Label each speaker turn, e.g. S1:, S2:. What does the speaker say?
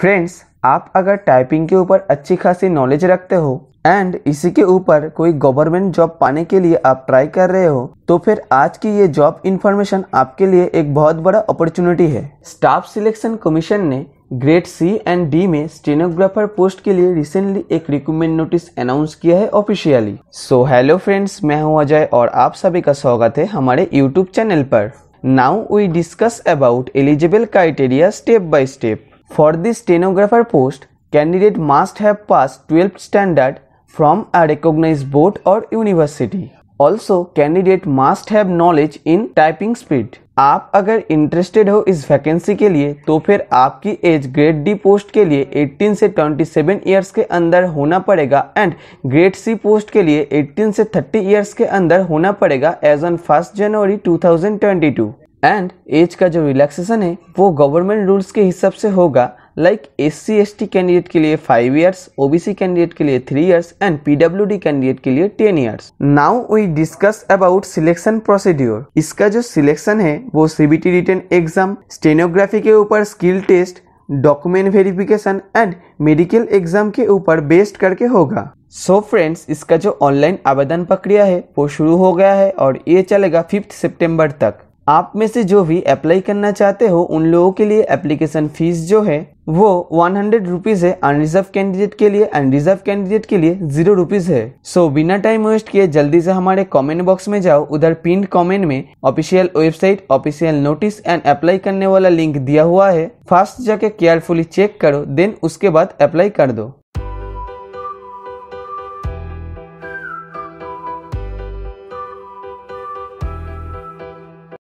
S1: Friends आप अगर typing के ऊपर अच्छी खासी नॉलेज रखते हो एंड इसी के ऊपर कोई गवर्नमेंट जॉब पाने के लिए आप ट्राई कर रहे हो तो फिर आज की ये जॉब इन्फॉर्मेशन आपके लिए एक बहुत बड़ा अपॉर्चुनिटी है स्टाफ सिलेक्शन कमीशन ने ग्रेड सी एंड डी में स्टेनोग्राफर पोस्ट के लिए रिसेंटली एक रिक्रूटमेंट नोटिस अनाउंस किया है ऑफिशियली सो हेलो फ्रेंड्स मैं हूं अजय और आप सभी का स्वागत है हमारे यूट्यूब चैनल पर now we discuss about eligible criteria step by step For this stenographer post, candidate must have passed 12th standard from a recognized board or university. Also, candidate must have knowledge in typing speed. आप अगर interested हो इस vacancy के लिए तो फिर आपकी as grade D post के लिए 18 से 27 इयर्स के अंदर होना पड़ेगा एंड ग्रेड सी पोस्ट के लिए 18 से 30 इयर्स के अंदर होना पड़ेगा age on first January 2022 and age का जो रिलैक्सेशन है वो गवर्नमेंट रूल्स के हिसाब से होगा like S C S T candidate के लिए फाइव ईयर्स ओबीसी कैंडिडेट के लिए three years and D candidate के लिए ten years now we discuss about selection procedure इसका जो सिलेक्शन है वो सीबीटी रिटर्न एग्जाम स्टेनोग्राफी के ऊपर skill test document verification and medical exam के ऊपर बेस्ड करके होगा सो so फ्रेंड्स इसका जो ऑनलाइन आवेदन प्रक्रिया है वो शुरू हो गया है और ये चलेगा फिफ्थ सितंबर तक आप में से जो भी अप्लाई करना चाहते हो उन लोगों के लिए एप्लीकेशन फीस जो है वो वन हंड्रेड रुपीज़ है अनरिजर्व कैंडिडेट के लिए अनरिजर्व कैंडिडेट के लिए जीरो रुपीज़ है सो so, बिना टाइम वेस्ट किए जल्दी से हमारे कमेंट बॉक्स में जाओ उधर पिन कमेंट में official website official notice and apply करने वाला लिंक दिया हुआ है फास्ट जाके केयरफुली चेक करो देन उसके बाद अप्लाई कर दो